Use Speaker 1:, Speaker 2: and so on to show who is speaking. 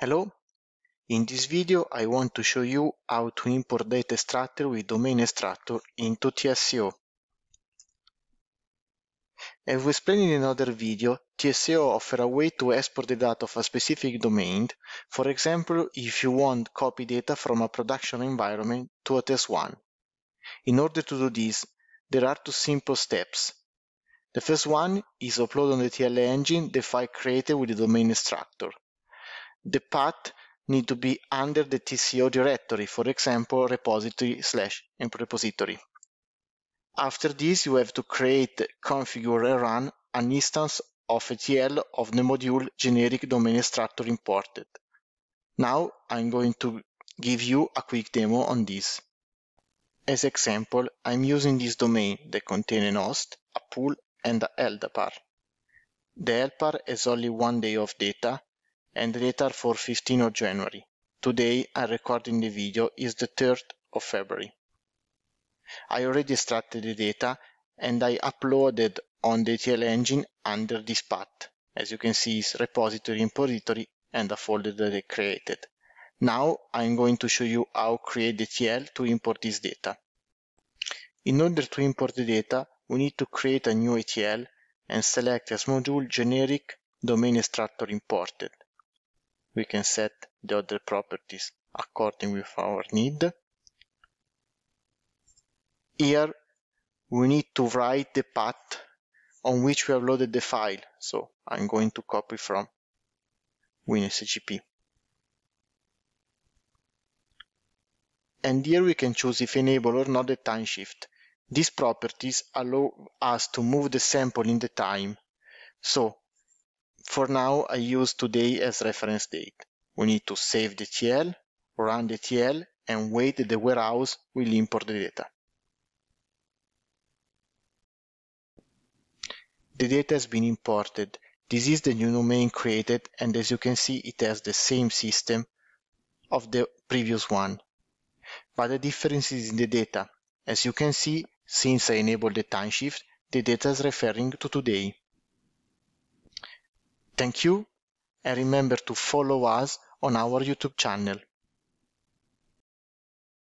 Speaker 1: Hello! In this video I want to show you how to import data extractor with domain extractor into TSO. As we explained in another video, TSO offers a way to export the data of a specific domain, for example if you want copy data from a production environment to a test one. In order to do this, there are two simple steps. The first one is upload on the TLA engine the file created with the domain extractor the path need to be under the TCO directory, for example, repository slash repository. After this, you have to create, configure and run an instance of ATL of the module generic domain extractor imported. Now I'm going to give you a quick demo on this. As example, I'm using this domain that contains an host, a pool, and a LDAPAR. The LDAPAR has only one day of data, and later for 15 of January. Today I'm recording the video is the 3rd of February. I already extracted the data and I uploaded on the ETL engine under this path. As you can see is repository repository and the folder that I created. Now I'm going to show you how create the TL to import this data. In order to import the data, we need to create a new ETL and select as module generic domain extractor imported we can set the other properties according with our need. Here we need to write the path on which we have loaded the file. So I'm going to copy from WinSGP. And here we can choose if enable or not the time shift. These properties allow us to move the sample in the time. So for now, I use today as reference date. We need to save the TL, run the TL, and wait the warehouse will import the data. The data has been imported. This is the new domain created, and as you can see, it has the same system of the previous one. But the difference is in the data. As you can see, since I enabled the time shift, the data is referring to today. Thank you and remember to follow us on our YouTube channel.